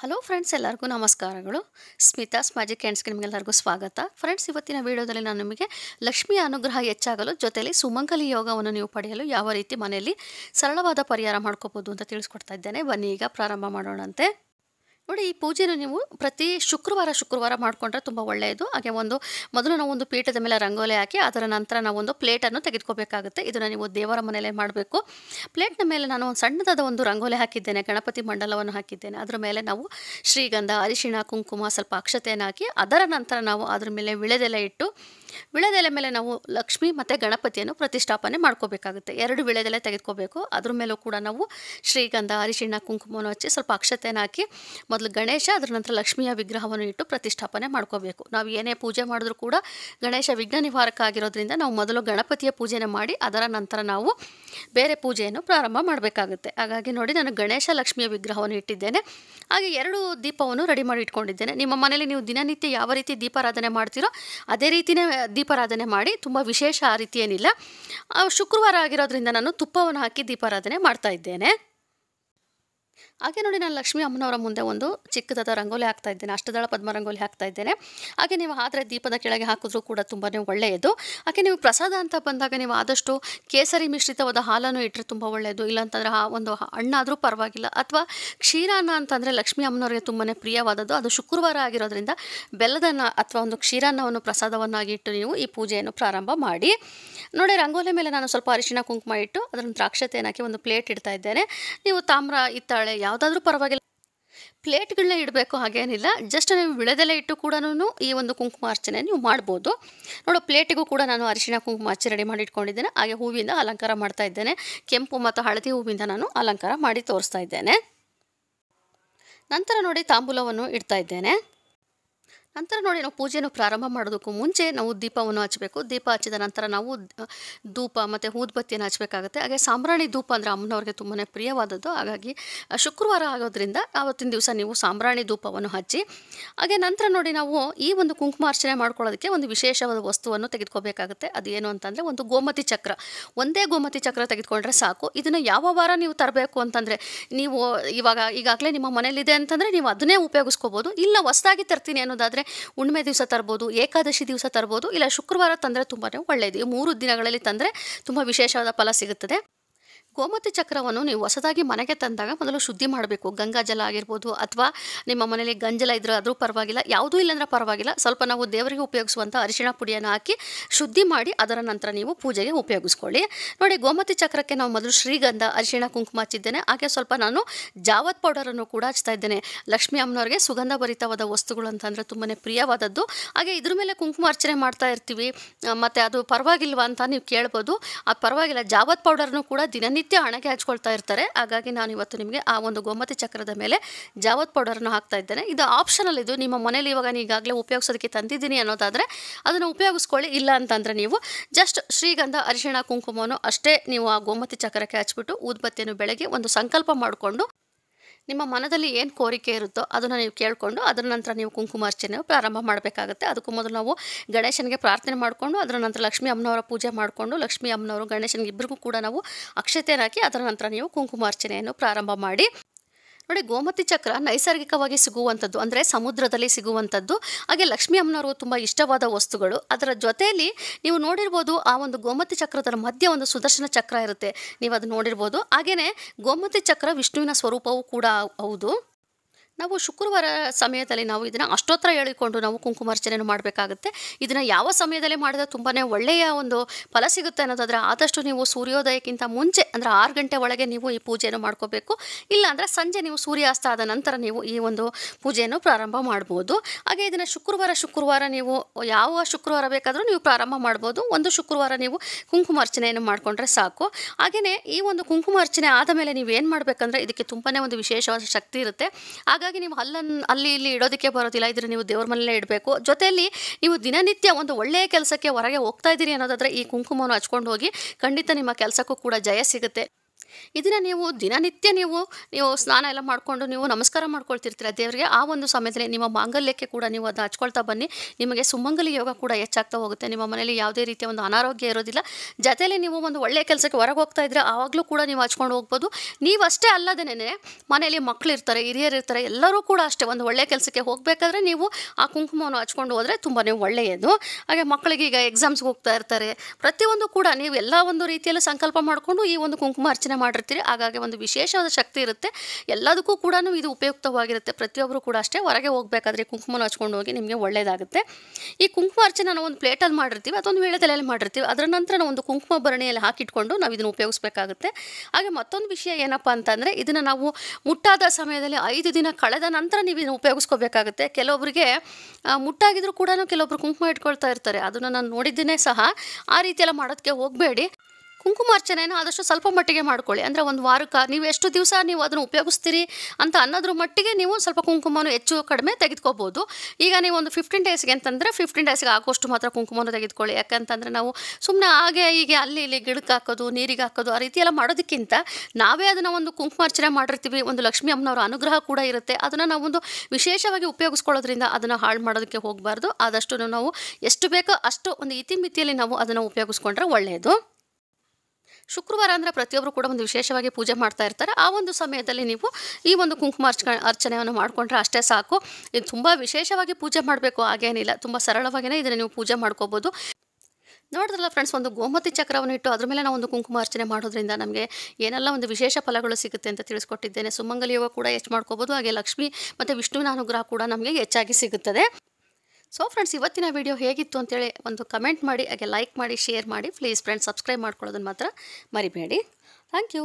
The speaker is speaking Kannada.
ಹಲೋ ಫ್ರೆಂಡ್ಸ್ ಎಲ್ಲರಿಗೂ ನಮಸ್ಕಾರಗಳು ಸ್ಮಿತಾಸ್ ಮ್ಯಾಜಿಕ್ ಕ್ಯಾಂಡ್ಸ್ಗೆ ನಿಮಗೆಲ್ಲರಿಗೂ ಸ್ವಾಗತ ಫ್ರೆಂಡ್ಸ್ ಇವತ್ತಿನ ವಿಡಿಯೋದಲ್ಲಿ ನಾನು ನಿಮಗೆ ಲಕ್ಷ್ಮಿಯ ಅನುಗ್ರಹ ಹೆಚ್ಚಾಗಲು ಜೊತೆಯಲ್ಲಿ ಸುಮಂಗಲಿ ಯೋಗವನ್ನು ನೀವು ಪಡೆಯಲು ಯಾವ ರೀತಿ ಮನೆಯಲ್ಲಿ ಸರಳವಾದ ಪರಿಹಾರ ಮಾಡ್ಕೋಬೋದು ಅಂತ ತಿಳಿಸ್ಕೊಡ್ತಾ ಇದ್ದೇನೆ ಬನ್ನಿ ಈಗ ಪ್ರಾರಂಭ ಮಾಡೋಣಂತೆ ನೋಡಿ ಈ ಪೂಜೆನ ನೀವು ಪ್ರತಿ ಶುಕ್ರವಾರ ಶುಕ್ರವಾರ ಮಾಡಿಕೊಂಡ್ರೆ ತುಂಬ ಒಳ್ಳೆಯದು ಹಾಗೆ ಒಂದು ಮೊದಲು ನಾವು ಒಂದು ಪೀಠದ ಮೇಲೆ ರಂಗೋಲಿ ಹಾಕಿ ಅದರ ನಂತರ ನಾವು ಒಂದು ಪ್ಲೇಟನ್ನು ತೆಗೆದುಕೋಬೇಕಾಗುತ್ತೆ ಇದನ್ನು ನೀವು ದೇವರ ಮನೆಯಲ್ಲೇ ಮಾಡಬೇಕು ಪ್ಲೇಟ್ನ ಮೇಲೆ ನಾನು ಒಂದು ಸಣ್ಣದಾದ ಒಂದು ರಂಗೋಲಿ ಹಾಕಿದ್ದೇನೆ ಗಣಪತಿ ಮಂಡಲವನ್ನು ಹಾಕಿದ್ದೇನೆ ಅದರ ಮೇಲೆ ನಾವು ಶ್ರೀಗಂಧ ಅರಿಶಿಣ ಕುಂಕುಮ ಸ್ವಲ್ಪ ಅಕ್ಷತೆಯನ್ನು ಹಾಕಿ ಅದರ ನಂತರ ನಾವು ಅದರ ಮೇಲೆ ವಿಳೆದೆಲೆ ಇಟ್ಟು ವಿಳೆದೆಲೆ ಮೇಲೆ ನಾವು ಲಕ್ಷ್ಮಿ ಮತ್ತು ಗಣಪತಿಯನ್ನು ಪ್ರತಿಷ್ಠಾಪನೆ ಮಾಡ್ಕೋಬೇಕಾಗುತ್ತೆ ಎರಡು ವಿಳೆದೆಲೆ ತೆಗೆದುಕೋಬೇಕು ಅದ್ರ ಮೇಲೂ ಕೂಡ ನಾವು ಶ್ರೀಗಂಧ ಅರಿಶಿಣ ಕುಂಕುಮವನ್ನು ಹಚ್ಚಿ ಸ್ವಲ್ಪ ಅಕ್ಷತೆಯನ್ನು ಹಾಕಿ ಮೊದಲು ಗಣೇಶ ಅದರ ನಂತರ ಲಕ್ಷ್ಮಿಯ ವಿಗ್ರಹವನ್ನು ಇಟ್ಟು ಪ್ರತಿಷ್ಠಾಪನೆ ಮಾಡ್ಕೋಬೇಕು ನಾವು ಏನೇ ಪೂಜೆ ಮಾಡಿದ್ರೂ ಕೂಡ ಗಣೇಶ ವಿಘ್ನ ನಿವಾರಕ ಆಗಿರೋದ್ರಿಂದ ನಾವು ಮೊದಲು ಗಣಪತಿಯ ಪೂಜೆನ ಮಾಡಿ ಅದರ ನಂತರ ನಾವು ಬೇರೆ ಪೂಜೆಯನ್ನು ಪ್ರಾರಂಭ ಮಾಡಬೇಕಾಗುತ್ತೆ ಹಾಗಾಗಿ ನೋಡಿ ನಾನು ಗಣೇಶ ಲಕ್ಷ್ಮಿಯ ವಿಗ್ರಹವನ್ನು ಇಟ್ಟಿದ್ದೇನೆ ಹಾಗೆ ಎರಡು ದೀಪವನ್ನು ರೆಡಿ ಮಾಡಿ ಇಟ್ಕೊಂಡಿದ್ದೇನೆ ನಿಮ್ಮ ಮನೇಲಿ ನೀವು ದಿನನಿತ್ಯ ಯಾವ ರೀತಿ ದೀಪಾರಾಧನೆ ಮಾಡ್ತೀರೋ ಅದೇ ರೀತಿಯೇ ದೀಪಾರಾಧನೆ ಮಾಡಿ ತುಂಬ ವಿಶೇಷ ಆ ರೀತಿ ಏನಿಲ್ಲ ಶುಕ್ರವಾರ ಆಗಿರೋದ್ರಿಂದ ನಾನು ತುಪ್ಪವನ್ನು ಹಾಕಿ ದೀಪಾರಾಧನೆ ಮಾಡ್ತಾ ಇದ್ದೇನೆ ಹಾಗೆ ನೋಡಿ ನಾನು ಲಕ್ಷ್ಮೀ ಅಮ್ಮನವರ ಮುಂದೆ ಒಂದು ಚಿಕ್ಕದಾದ ರಂಗೋಲಿ ಹಾಕ್ತಾ ಇದ್ದೇನೆ ಅಷ್ಟದಳ ಪದ್ಮ ರಂಗೋಲಿ ಹಾಕ್ತಾ ಇದ್ದೇನೆ ಹಾಗೆ ನೀವು ಆದರೆ ದೀಪದ ಕೆಳಗೆ ಹಾಕಿದ್ರು ಕೂಡ ತುಂಬಾ ಒಳ್ಳೆಯದು ಹಾಗೆ ನೀವು ಪ್ರಸಾದ ಅಂತ ಬಂದಾಗ ನೀವು ಆದಷ್ಟು ಕೇಸರಿ ಮಿಶ್ರಿತವಾದ ಹಾಲನ್ನು ಇಟ್ಟರೆ ತುಂಬ ಒಳ್ಳೆಯದು ಇಲ್ಲಾಂತಂದರೆ ಆ ಒಂದು ಹಣ್ಣಾದರೂ ಪರವಾಗಿಲ್ಲ ಅಥವಾ ಕ್ಷೀರಾನ್ನ ಅಂತಂದರೆ ಲಕ್ಷ್ಮೀ ಅಮ್ಮನವರಿಗೆ ತುಂಬಾ ಪ್ರಿಯವಾದದ್ದು ಅದು ಶುಕ್ರವಾರ ಆಗಿರೋದ್ರಿಂದ ಬೆಲ್ಲದನ್ನ ಅಥವಾ ಒಂದು ಕ್ಷೀರಾನ್ನವನ್ನು ಪ್ರಸಾದವನ್ನಾಗಿ ಇಟ್ಟು ನೀವು ಈ ಪೂಜೆಯನ್ನು ಪ್ರಾರಂಭ ಮಾಡಿ ನೋಡಿ ರಂಗೋಲಿ ಮೇಲೆ ನಾನು ಸ್ವಲ್ಪ ಅರಿಶಿನ ಕುಂಕುಮ ಇಟ್ಟು ಅದರ ದ್ರಾಕ್ಷತೆ ಹಾಕಿ ಒಂದು ಪ್ಲೇಟ್ ಇಡ್ತಾ ಇದ್ದೇನೆ ನೀವು ತಾಮ್ರ ಇತ್ತಾಳೆ ಯಾವುದಾದ್ರೂ ಪರವಾಗಿಲ್ಲ ಪ್ಲೇಟ್ಗಳನ್ನ ಇಡಬೇಕು ಹಾಗೇನಿಲ್ಲ ಜಸ್ಟ್ ನೀವು ವಿಳೆದೆಲೆ ಇಟ್ಟು ಕೂಡ ಈ ಒಂದು ಕುಂಕುಮಾರ್ಚನೆ ನೀವು ಮಾಡ್ಬೋದು ನೋಡೋ ಪ್ಲೇಟಿಗೂ ಕೂಡ ನಾನು ಅರಿಶಿನ ಕುಂಕುಮಾರ್ಚನೆ ರೆಡಿ ಮಾಡಿ ಇಟ್ಕೊಂಡಿದ್ದೇನೆ ಹಾಗೆ ಹೂವಿಂದ ಅಲಂಕಾರ ಮಾಡ್ತಾ ಇದ್ದೇನೆ ಕೆಂಪು ಮತ್ತು ಹಳದಿ ಹೂವಿಂದ ನಾನು ಅಲಂಕಾರ ಮಾಡಿ ತೋರಿಸ್ತಾ ಇದ್ದೇನೆ ನಂತರ ನೋಡಿ ತಾಂಬೂಲವನ್ನು ಇಡ್ತಾ ಇದ್ದೇನೆ ನಂತರ ನೋಡಿ ನಾವು ಪೂಜೆಯನ್ನು ಪ್ರಾರಂಭ ಮಾಡೋದಕ್ಕೂ ಮುಂಚೆ ನಾವು ದೀಪವನ್ನು ಹಚ್ಚಬೇಕು ದೀಪ ಹಚ್ಚಿದ ನಂತರ ನಾವು ಧೂಪ ಮತ್ತು ಹೂದ್ಬತ್ತಿಯನ್ನು ಹಚ್ಚಬೇಕಾಗುತ್ತೆ ಹಾಗೆ ಸಾಂಬ್ರಾಣಿ ಧೂಪ ಅಂದರೆ ಅಮ್ಮನವ್ರಿಗೆ ತುಂಬಾ ಪ್ರಿಯವಾದದ್ದು ಹಾಗಾಗಿ ಶುಕ್ರವಾರ ಆಗೋದ್ರಿಂದ ಆವತ್ತಿನ ದಿವಸ ನೀವು ಸಾಂಬ್ರಾಣಿ ಧೂಪವನ್ನು ಹಚ್ಚಿ ಹಾಗೆ ನಂತರ ನೋಡಿ ನಾವು ಈ ಒಂದು ಕುಂಕುಮಾರ್ಚನೆ ಮಾಡ್ಕೊಳ್ಳೋದಕ್ಕೆ ಒಂದು ವಿಶೇಷವಾದ ವಸ್ತುವನ್ನು ತೆಗೆದುಕೋಬೇಕಾಗುತ್ತೆ ಅದೇನು ಅಂತಂದರೆ ಒಂದು ಗೋಮತಿ ಚಕ್ರ ಒಂದೇ ಗೋಮತಿ ಚಕ್ರ ತೆಗೆದುಕೊಂಡ್ರೆ ಸಾಕು ಇದನ್ನು ಯಾವ ವಾರ ನೀವು ತರಬೇಕು ಅಂತಂದರೆ ನೀವು ಇವಾಗ ಈಗಾಗಲೇ ನಿಮ್ಮ ಮನೇಲಿದೆ ಅಂತಂದರೆ ನೀವು ಅದನ್ನೇ ಉಪಯೋಗಿಸ್ಕೋಬೋದು ಇಲ್ಲ ಹೊಸದಾಗಿ ತರ್ತೀನಿ ಅನ್ನೋದಾದರೆ ಹುಣ್ಣಿಮೆ ದಿವಸ ತರ್ಬೋದು ಏಕಾದಶಿ ದಿವಸ ತರ್ಬೋದು ಇಲ್ಲ ಶುಕ್ರವಾರ ತಂದ್ರೆ ತುಂಬಾ ಒಳ್ಳೆಯದು ಈ ಮೂರು ದಿನಗಳಲ್ಲಿ ತಂದರೆ ತುಂಬ ವಿಶೇಷವಾದ ಫಲ ಸಿಗುತ್ತದೆ ಗೋಮತಿ ಚಕ್ರವನ್ನು ನೀವು ಹೊಸದಾಗಿ ಮನೆಗೆ ತಂದಾಗ ಮೊದಲು ಶುದ್ಧಿ ಮಾಡಬೇಕು ಗಂಗಾಜಲ ಆಗಿರ್ಬೋದು ಅಥವಾ ನಿಮ್ಮ ಮನೆಯಲ್ಲಿ ಗಂಜಲ ಇದ್ರೆ ಆದರೂ ಪರವಾಗಿಲ್ಲ ಯಾವುದೂ ಇಲ್ಲಾಂದ್ರೆ ಪರವಾಗಿಲ್ಲ ಸ್ವಲ್ಪ ನಾವು ದೇವರಿಗೆ ಉಪಯೋಗಿಸುವಂಥ ಅರಿಶಿಣ ಪುಡಿಯನ್ನು ಹಾಕಿ ಶುದ್ಧಿ ಮಾಡಿ ಅದರ ನಂತರ ನೀವು ಪೂಜೆಗೆ ಉಪಯೋಗಿಸ್ಕೊಳ್ಳಿ ನೋಡಿ ಗೋಮತಿ ಚಕ್ರಕ್ಕೆ ನಾವು ಮೊದಲು ಶ್ರೀಗಂಧ ಅರಿಶಿಣ ಕುಂಕುಮ ಹಚ್ಚಿದ್ದೇನೆ ಹಾಗೆ ಸ್ವಲ್ಪ ನಾನು ಜಾವತ್ ಪೌಡರನ್ನು ಕೂಡ ಹಚ್ತಾ ಇದ್ದೇನೆ ಲಕ್ಷ್ಮೀ ಅಮ್ಮನವ್ರಿಗೆ ಸುಗಂಧ ಭರಿತವಾದ ವಸ್ತುಗಳು ಅಂತಂದರೆ ತುಂಬಾ ಪ್ರಿಯವಾದದ್ದು ಹಾಗೆ ಇದ್ರ ಮೇಲೆ ಕುಂಕುಮ ಅರ್ಚನೆ ಮಾಡ್ತಾ ಇರ್ತೀವಿ ಮತ್ತು ಅದು ಪರವಾಗಿಲ್ವಾ ಅಂತ ನೀವು ಕೇಳ್ಬೋದು ಆ ಪರವಾಗಿಲ್ಲ ಜಾವತ್ ಪೌಡರ್ನು ಕೂಡ ದಿನನಿತ್ಯ ನಿತ್ಯ ಹಣಕ್ಕೆ ಹಚ್ಕೊಳ್ತಾ ಇರ್ತಾರೆ ಹಾಗಾಗಿ ನಾನು ಇವತ್ತು ನಿಮಗೆ ಆ ಒಂದು ಗೋಮತಿ ಚಕ್ರದ ಮೇಲೆ ಜಾವತ್ ಪೌಡರನ್ನು ಹಾಕ್ತಾ ಇದ್ದೇನೆ ಇದು ಆಪ್ಷನಲ್ ಇದು ನಿಮ್ಮ ಮನೇಲಿ ಇವಾಗ ನೀವು ಈಗಾಗಲೇ ಉಪಯೋಗಿಸೋದಕ್ಕೆ ತಂದಿದ್ದೀನಿ ಅನ್ನೋದಾದರೆ ಅದನ್ನು ಉಪಯೋಗಿಸ್ಕೊಳ್ಳಿ ಇಲ್ಲ ಅಂತಂದರೆ ನೀವು ಜಸ್ಟ್ ಶ್ರೀಗಂಧ ಅರಿಶಿಣ ಕುಂಕುಮವನ್ನು ಅಷ್ಟೇ ನೀವು ಆ ಗೋಮತಿ ಚಕ್ರಕ್ಕೆ ಹಚ್ಬಿಟ್ಟು ಉದ್ಬತ್ತಿಯನ್ನು ಬೆಳಗ್ಗೆ ಒಂದು ಸಂಕಲ್ಪ ಮಾಡಿಕೊಂಡು ನಿಮ್ಮ ಮನದಲ್ಲಿ ಏನು ಕೋರಿಕೆ ಇರುತ್ತೋ ಅದನ್ನು ನೀವು ಕೇಳಿಕೊಂಡು ಅದರ ನಂತರ ನೀವು ಕುಂಕುಮಾರ್ಚನೆ ಪ್ರಾರಂಭ ಮಾಡಬೇಕಾಗುತ್ತೆ ಅದಕ್ಕೂ ಮೊದಲು ನಾವು ಗಣೇಶನಿಗೆ ಪ್ರಾರ್ಥನೆ ಮಾಡಿಕೊಂಡು ಅದರ ನಂತರ ಲಕ್ಷ್ಮೀ ಅಮ್ಮನವರ ಪೂಜೆ ಮಾಡಿಕೊಂಡು ಲಕ್ಷ್ಮೀ ಅಮ್ಮನವರು ಗಣೇಶನಿಗೆ ಇಬ್ಬರಿಗೂ ಕೂಡ ನಾವು ಅಕ್ಷತೆ ಹಾಕಿ ಅದರ ನಂತರ ನೀವು ಕುಂಕುಮಾರ್ಚನೆಯನ್ನು ಪ್ರಾರಂಭ ಮಾಡಿ ನೋಡಿ ಗೋಮತಿ ಚಕ್ರ ನೈಸರ್ಗಿಕವಾಗಿ ಸಿಗುವಂಥದ್ದು ಅಂದರೆ ಸಮುದ್ರದಲ್ಲಿ ಸಿಗುವಂಥದ್ದು ಹಾಗೆ ಲಕ್ಷ್ಮೀ ಅಮ್ಮನವರು ತುಂಬ ಇಷ್ಟವಾದ ವಸ್ತುಗಳು ಅದರ ಜೊತೆಯಲ್ಲಿ ನೀವು ನೋಡಿರ್ಬೋದು ಆ ಒಂದು ಗೋಮತಿ ಚಕ್ರದರ ಮಧ್ಯೆ ಒಂದು ಸುದರ್ಶನ ಚಕ್ರ ಇರುತ್ತೆ ನೀವು ಅದು ನೋಡಿರ್ಬೋದು ಹಾಗೆಯೇ ಗೋಮತಿ ಚಕ್ರ ವಿಷ್ಣುವಿನ ಸ್ವರೂಪವೂ ಕೂಡ ಹೌದು ನಾವು ಶುಕ್ರವಾರ ಸಮಯದಲ್ಲಿ ನಾವು ಇದನ್ನು ಅಷ್ಟೋತ್ತರ ಹೇಳಿಕೊಂಡು ನಾವು ಕುಂಕುಮಾರ್ಚನೆಯನ್ನು ಮಾಡಬೇಕಾಗುತ್ತೆ ಇದನ್ನು ಯಾವ ಸಮಯದಲ್ಲಿ ಮಾಡಿದ್ರೆ ತುಂಬಾ ಒಳ್ಳೆಯ ಒಂದು ಫಲ ಸಿಗುತ್ತೆ ಅನ್ನೋದಾದರೆ ಆದಷ್ಟು ನೀವು ಸೂರ್ಯೋದಯಕ್ಕಿಂತ ಮುಂಚೆ ಅಂದರೆ ಆರು ಗಂಟೆ ಒಳಗೆ ನೀವು ಈ ಪೂಜೆಯನ್ನು ಮಾಡ್ಕೋಬೇಕು ಇಲ್ಲಾಂದರೆ ಸಂಜೆ ನೀವು ಸೂರ್ಯಾಸ್ತ ಆದ ನಂತರ ನೀವು ಈ ಒಂದು ಪೂಜೆಯನ್ನು ಪ್ರಾರಂಭ ಮಾಡ್ಬೋದು ಹಾಗೆ ಇದನ್ನು ಶುಕ್ರವಾರ ಶುಕ್ರವಾರ ನೀವು ಯಾವ ಶುಕ್ರವಾರ ಬೇಕಾದರೂ ನೀವು ಪ್ರಾರಂಭ ಮಾಡ್ಬೋದು ಒಂದು ಶುಕ್ರವಾರ ನೀವು ಕುಂಕುಮಾರ್ಚನೆಯನ್ನು ಮಾಡಿಕೊಂಡ್ರೆ ಸಾಕು ಹಾಗೆಯೇ ಈ ಒಂದು ಕುಂಕುಮಾರ್ಚನೆ ಆದ ಮೇಲೆ ನೀವು ಏನು ಮಾಡಬೇಕಂದ್ರೆ ಇದಕ್ಕೆ ತುಂಬಾ ಒಂದು ವಿಶೇಷವಾದ ಶಕ್ತಿ ಇರುತ್ತೆ ಆಗ ಹಾಗಾಗಿ ನೀವು ಅಲ್ಲನ್ ಅಲ್ಲಿ ಇಲ್ಲಿ ಇಡೋದಕ್ಕೆ ಬರೋದಿಲ್ಲ ಇದ್ರೆ ನೀವು ದೇವ್ರ ಮನೆಯಲ್ಲೇ ಇಡಬೇಕು ಜೊತೆಯಲ್ಲಿ ನೀವು ದಿನನಿತ್ಯ ಒಂದು ಒಳ್ಳೆಯ ಕೆಲಸಕ್ಕೆ ಹೊರಗೆ ಹೋಗ್ತಾ ಇದ್ದೀರಿ ಅನ್ನೋದಾದರೆ ಈ ಕುಂಕುಮವನ್ನು ಹಚ್ಕೊಂಡು ಹೋಗಿ ಖಂಡಿತ ನಿಮ್ಮ ಕೆಲಸಕ್ಕೂ ಕೂಡ ಜಯ ಸಿಗುತ್ತೆ ಇದನ್ನು ನೀವು ದಿನನಿತ್ಯ ನೀವು ನೀವು ಸ್ನಾನ ಎಲ್ಲ ಮಾಡಿಕೊಂಡು ನೀವು ನಮಸ್ಕಾರ ಮಾಡ್ಕೊಳ್ತಿರ್ತೀರ ದೇವರಿಗೆ ಆ ಒಂದು ಸಮಯದಲ್ಲಿ ನಿಮ್ಮ ಮಾಂಗಲ್ಯಕ್ಕೆ ಕೂಡ ನೀವು ಅದನ್ನು ಹಚ್ಕೊಳ್ತಾ ಬನ್ನಿ ನಿಮಗೆ ಸುಮಂಗಲಿ ಯೋಗ ಕೂಡ ಹೆಚ್ಚಾಗ್ತಾ ಹೋಗುತ್ತೆ ನಿಮ್ಮ ಮನೆಯಲ್ಲಿ ಯಾವುದೇ ರೀತಿಯ ಒಂದು ಅನಾರೋಗ್ಯ ಇರೋದಿಲ್ಲ ಜೊತೆಯಲ್ಲಿ ನೀವು ಒಂದು ಒಳ್ಳೆಯ ಕೆಲಸಕ್ಕೆ ಹೊರಗೆ ಹೋಗ್ತಾ ಇದ್ರೆ ಆವಾಗಲೂ ಕೂಡ ನೀವು ಹಚ್ಕೊಂಡು ಹೋಗ್ಬೋದು ಅಷ್ಟೇ ಅಲ್ಲದೇನೆ ಮನೆಯಲ್ಲಿ ಮಕ್ಕಳು ಇರ್ತಾರೆ ಹಿರಿಯರು ಇರ್ತಾರೆ ಎಲ್ಲರೂ ಕೂಡ ಅಷ್ಟೇ ಒಂದು ಒಳ್ಳೆಯ ಕೆಲಸಕ್ಕೆ ಹೋಗಬೇಕಾದ್ರೆ ನೀವು ಆ ಕುಂಕುಮವನ್ನು ಹಚ್ಕೊಂಡು ಹೋದರೆ ನೀವು ಒಳ್ಳೆಯದು ಹಾಗೆ ಮಕ್ಕಳಿಗೆ ಈಗ ಎಕ್ಸಾಮ್ಸ್ಗೆ ಹೋಗ್ತಾ ಇರ್ತಾರೆ ಪ್ರತಿಯೊಂದು ಕೂಡ ನೀವು ಎಲ್ಲ ಒಂದು ರೀತಿಯಲ್ಲಿ ಸಂಕಲ್ಪ ಮಾಡಿಕೊಂಡು ಈ ಒಂದು ಕುಂಕುಮ ಅರ್ಚನೆ ಮಾಡಿರ್ತೀರಿ ಹಾಗಾಗಿ ಒಂದು ವಿಶೇಷವಾದ ಶಕ್ತಿ ಇರುತ್ತೆ ಎಲ್ಲದಕ್ಕೂ ಕೂಡ ಇದು ಉಪಯುಕ್ತವಾಗಿರುತ್ತೆ ಪ್ರತಿಯೊಬ್ಬರು ಕೂಡ ಅಷ್ಟೇ ಹೊರಗೆ ಹೋಗಬೇಕಾದ್ರೆ ಕುಂಕುಮನ ಹಚ್ಕೊಂಡು ಹೋಗಿ ನಿಮಗೆ ಒಳ್ಳೆಯದಾಗುತ್ತೆ ಈ ಕುಂಕುಮ ಅರ್ಚನೆ ನಾವು ಒಂದು ಪ್ಲೇಟಲ್ಲಿ ಮಾಡಿರ್ತೀವಿ ಅದೊಂದು ವೇಳೆದಲೆಯಲ್ಲಿ ಮಾಡಿರ್ತೀವಿ ಅದರ ನಂತರ ನಾವು ಒಂದು ಕುಂಕುಮ ಭರಣಿಯಲ್ಲಿ ಹಾಕಿಟ್ಕೊಂಡು ನಾವು ಇದನ್ನು ಉಪಯೋಗಿಸಬೇಕಾಗುತ್ತೆ ಹಾಗೆ ಮತ್ತೊಂದು ವಿಷಯ ಏನಪ್ಪ ಅಂತಂದರೆ ಇದನ್ನು ನಾವು ಮುಟ್ಟಾದ ಸಮಯದಲ್ಲಿ ಐದು ದಿನ ಕಳೆದ ನಂತರ ನೀವು ಇದನ್ನು ಉಪಯೋಗಿಸ್ಕೋಬೇಕಾಗುತ್ತೆ ಕೆಲವೊಬ್ಬರಿಗೆ ಮುಟ್ಟಾಗಿದ್ರು ಕೂಡ ಕೆಲವೊಬ್ರು ಕುಂಕುಮ ಇಟ್ಕೊಳ್ತಾ ಇರ್ತಾರೆ ಅದನ್ನು ನಾನು ನೋಡಿದ್ದೇನೆ ಸಹ ಆ ರೀತಿಯೆಲ್ಲ ಮಾಡೋದಕ್ಕೆ ಹೋಗಬೇಡಿ ಕುಂಕುಮಾರ್ಚನೆಯನ್ನು ಆದಷ್ಟು ಸ್ವಲ್ಪ ಮಟ್ಟಿಗೆ ಮಾಡ್ಕೊಳ್ಳಿ ಅಂದರೆ ಒಂದು ವಾರಕ್ಕೆ ನೀವು ಎಷ್ಟು ದಿವಸ ನೀವು ಅದನ್ನು ಉಪಯೋಗಿಸ್ತೀರಿ ಅಂತ ಅನ್ನೋದ್ರ ಮಟ್ಟಿಗೆ ನೀವು ಸ್ವಲ್ಪ ಕುಂಕುಮನ ಹೆಚ್ಚು ಕಡಿಮೆ ತೆಗೆದುಕೋಬೋದು ಈಗ ನೀವು ಒಂದು ಫಿಫ್ಟೀನ್ ಡೇಸ್ಗೆ ಅಂತಂದರೆ ಫಿಫ್ಟೀನ್ ಡೇಸ್ಗೆ ಆಗೋಷ್ಟು ಮಾತ್ರ ಕುಂಕುಮನ ತೆಗೆದುಕೊಳ್ಳಿ ಯಾಕಂತಂದರೆ ನಾವು ಸುಮ್ಮನೆ ಹಾಗೆ ಹೀಗೆ ಅಲ್ಲಿ ಇಲ್ಲಿ ಗಿಡಕ್ಕೆ ಹಾಕೋದು ನೀರಿಗೆ ಹಾಕೋದು ಆ ರೀತಿಯೆಲ್ಲ ಮಾಡೋದಕ್ಕಿಂತ ನಾವೇ ಅದನ್ನು ಒಂದು ಕುಂಕುಮಾರ್ಚನೆ ಮಾಡಿರ್ತೀವಿ ಒಂದು ಲಕ್ಷ್ಮೀ ಅಮ್ಮನವರ ಅನುಗ್ರಹ ಕೂಡ ಇರುತ್ತೆ ಅದನ್ನು ನಾವೊಂದು ವಿಶೇಷವಾಗಿ ಉಪಯೋಗಿಸ್ಕೊಳ್ಳೋದ್ರಿಂದ ಅದನ್ನು ಹಾಳು ಮಾಡೋದಕ್ಕೆ ಹೋಗಬಾರ್ದು ಆದಷ್ಟು ನಾವು ಎಷ್ಟು ಬೇಕೋ ಅಷ್ಟು ಒಂದು ಇತಿಮಿತಿಯಲ್ಲಿ ನಾವು ಅದನ್ನು ಉಪಯೋಗಿಸ್ಕೊಂಡ್ರೆ ಒಳ್ಳೆಯದು ಶುಕ್ರವಾರ ಅಂದರೆ ಪ್ರತಿಯೊಬ್ಬರು ಕೂಡ ಒಂದು ವಿಶೇಷವಾಗಿ ಪೂಜೆ ಮಾಡ್ತಾ ಇರ್ತಾರೆ ಆ ಒಂದು ಸಮಯದಲ್ಲಿ ನೀವು ಈ ಒಂದು ಕುಂಕುಮ ಅರ್ಚ ಅರ್ಚನೆಯನ್ನು ಮಾಡಿಕೊಂಡ್ರೆ ಅಷ್ಟೇ ಸಾಕು ಇದು ತುಂಬ ವಿಶೇಷವಾಗಿ ಪೂಜೆ ಮಾಡಬೇಕು ಹಾಗೇನಿಲ್ಲ ತುಂಬ ಸರಳವಾಗಿಯೇ ಇದನ್ನು ನೀವು ಪೂಜೆ ಮಾಡ್ಕೋಬೋದು ನೋಡಿದ್ರಲ್ಲ ಫ್ರೆಂಡ್ಸ್ ಒಂದು ಗೋಮತಿ ಚಕ್ರವನ್ನು ಇಟ್ಟು ಅದ್ರ ಮೇಲೆ ನಾವು ಒಂದು ಕುಂಕುಮ ಅರ್ಚನೆ ಮಾಡೋದ್ರಿಂದ ನಮಗೆ ಏನೆಲ್ಲ ಒಂದು ವಿಶೇಷ ಫಲಗಳು ಸಿಗುತ್ತೆ ಅಂತ ತಿಳಿಸ್ಕೊಟ್ಟಿದ್ದೇನೆ ಸುಮಂಗಲಿಯೋಗ ಕೂಡ ಎಷ್ಟು ಮಾಡ್ಕೋಬೋದು ಹಾಗೆ ಲಕ್ಷ್ಮಿ ಮತ್ತು ವಿಷ್ಣುವಿನ ಅನುಗ್ರಹ ಕೂಡ ನಮಗೆ ಹೆಚ್ಚಾಗಿ ಸಿಗುತ್ತದೆ ಸೊ ಫ್ರೆಂಡ್ಸ್ ಇವತ್ತಿನ ವಿಡಿಯೋ ಹೇಗಿತ್ತು ಅಂತೇಳಿ ಒಂದು ಕಮೆಂಟ್ ಮಾಡಿ ಹಾಗೆ ಲೈಕ್ ಮಾಡಿ ಶೇರ್ ಮಾಡಿ ಪ್ಲೀಸ್ ಫ್ರೆಂಡ್ಸ್ ಸಬ್ಸ್ಕ್ರೈಬ್ ಮಾಡ್ಕೊಳ್ಳೋದನ್ನು ಮಾತ್ರ ಮರಿಬೇಡಿ ಥ್ಯಾಂಕ್ ಯು